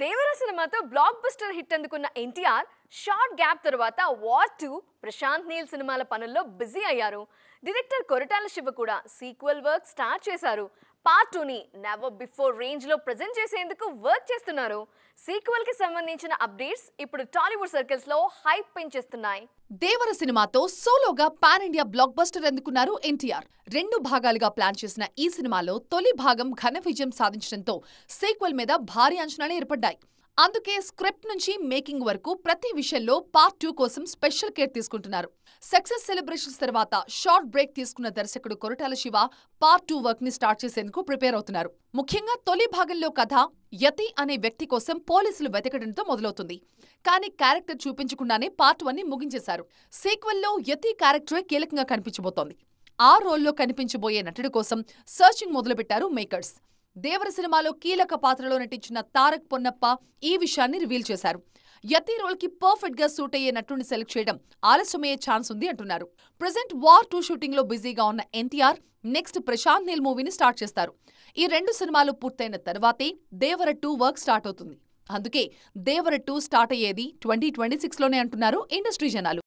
దేవర సినిమాతో black blockbuster hit అందుకున్న NTR short gap తర్వాత వార్ టూ ప్రశాంత్ నీల్ సినిమాల పనుల్లో బిజీ అయ్యారు డైరెక్టర్ కొరటాల శివ కూడా సీక్వెల్ వర్క్ స్టార్ట్ చేశారు పార్ట్ టూని నెవర్ బిఫోర్ రేంజ్లో ప్రజెంట్ చేసేందుకు వర్క్ చేస్తున్నారు కి సంబంధించిన అప్డేట్స్ ఇప్పుడు టాలీవుడ్ సర్కిల్స్లో హైప్ పెంచేస్తున్నాయి దేవర సినిమాతో సోలోగా పాన్ ఇండియా బ్లాక్ బస్టర్ అందుకున్నారు ఎన్టీఆర్ రెండు భాగాలుగా ప్లాన్ చేసిన ఈ సినిమాలో తొలి భాగం ఘన విజయం సాధించడంతో సీక్వెల్ మీద భారీ అంచనాలు ఏర్పడ్డాయి అందుకే స్క్రిప్ట్ నుంచి మేకింగ్ వరకు ప్రతి విషయంలో పార్ట్ టూ కోసం స్పెషల్ కేర్ తీసుకుంటున్నారు సక్సెస్ సెలబ్రేషన్స్ తర్వాత షార్ట్ బ్రేక్ తీసుకున్న దర్శకుడు Koratala Siva part two work ని స్టార్ట్ చేసేందుకు ప్రిపేర్ అవుతున్నారు ముఖ్యంగా తొలి భాగంలో కథ యతి అనే వ్యక్తి కోసం పోలీసులు వెతకడంతో మొదలవుతుంది కానీ క్యారెక్టర్ చూపించకుండానే పార్ట్ వన్ ని ముగించేశారు సీక్వెల్లో యతి క్యారెక్టరే కీలకంగా కనిపించబోతోంది ఆ రోల్లో కనిపించబోయే నటుడు కోసం సర్చింగ్ మొదలుపెట్టారు మేకర్స్ దేవర సినిమాలో కీలక పాత్రలో నటించిన తారక్ పొన్నప్ప ఈ విషయాన్ని రివీల్ చేశారు యతి పర్ఫెక్ట్ పర్ఫెక్ట్గా సూట్ అయ్యే నటుడిని సెలెక్ట్ చేయడం ఆలస్యమయ్యే ఛాన్స్ ఉంది అంటున్నారు ప్రజెంట్ వార్ టూ షూటింగ్లో బిజీగా ఉన్న ఎన్టీఆర్ నెక్స్ట్ ప్రశాంత్ నీల్ మూవీని స్టార్ట్ చేస్తారు ఈ రెండు సినిమాలు పూర్తయిన తర్వాతే దేవర టూ వర్క్ స్టార్ట్ అవుతుంది అందుకే దేవర టూ స్టార్ట్ అయ్యేది ట్వంటీ ట్వంటీ సిక్స్లోనే అంటున్నారు ఇండస్ట్రీ జనాలు